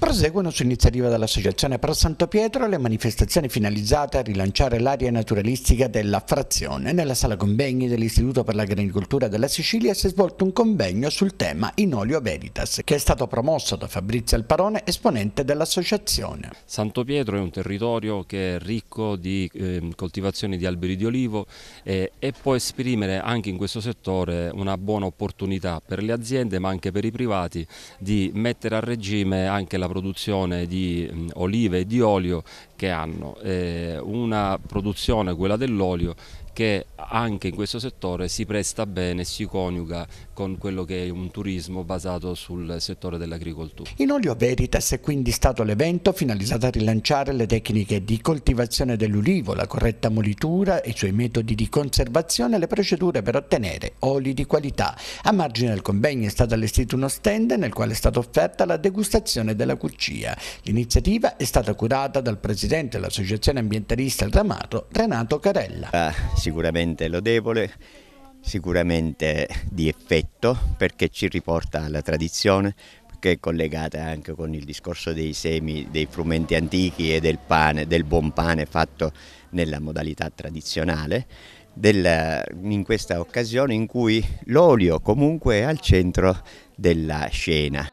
Proseguono su iniziativa dell'Associazione Pro Santo Pietro le manifestazioni finalizzate a rilanciare l'area naturalistica della frazione. Nella sala convegni dell'Istituto per l'Agricoltura della Sicilia si è svolto un convegno sul tema In Olio Veritas, che è stato promosso da Fabrizio Alparone, esponente dell'associazione. Santo Pietro è un territorio che è ricco di eh, coltivazioni di alberi di olivo eh, e può esprimere anche in questo settore una buona opportunità per le aziende ma anche per i privati di mettere a regime anche la produzione di olive e di olio che hanno eh, una produzione, quella dell'olio, che anche in questo settore si presta bene, si coniuga con quello che è un turismo basato sul settore dell'agricoltura. In Olio Veritas è quindi stato l'evento finalizzato a rilanciare le tecniche di coltivazione dell'ulivo, la corretta molitura, i suoi metodi di conservazione e le procedure per ottenere oli di qualità. A margine del convegno è stato allestito uno stand nel quale è stata offerta la degustazione della cuccia. L'iniziativa è stata curata dal presidente presidente dell'associazione ambientalista Ramato, Renato Carella. Ah, sicuramente lodevole, sicuramente di effetto perché ci riporta alla tradizione, che è collegata anche con il discorso dei semi, dei frumenti antichi e del pane, del buon pane fatto nella modalità tradizionale, del, in questa occasione in cui l'olio comunque è al centro della scena.